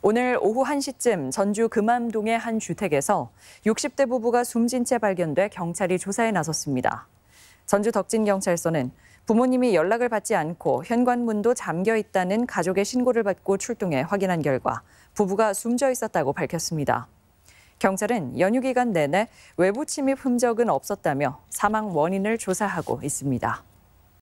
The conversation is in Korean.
오늘 오후 1시쯤 전주 금암동의 한 주택에서 60대 부부가 숨진 채 발견돼 경찰이 조사에 나섰습니다. 전주 덕진경찰서는 부모님이 연락을 받지 않고 현관문도 잠겨 있다는 가족의 신고를 받고 출동해 확인한 결과 부부가 숨져 있었다고 밝혔습니다. 경찰은 연휴 기간 내내 외부 침입 흔적은 없었다며 사망 원인을 조사하고 있습니다.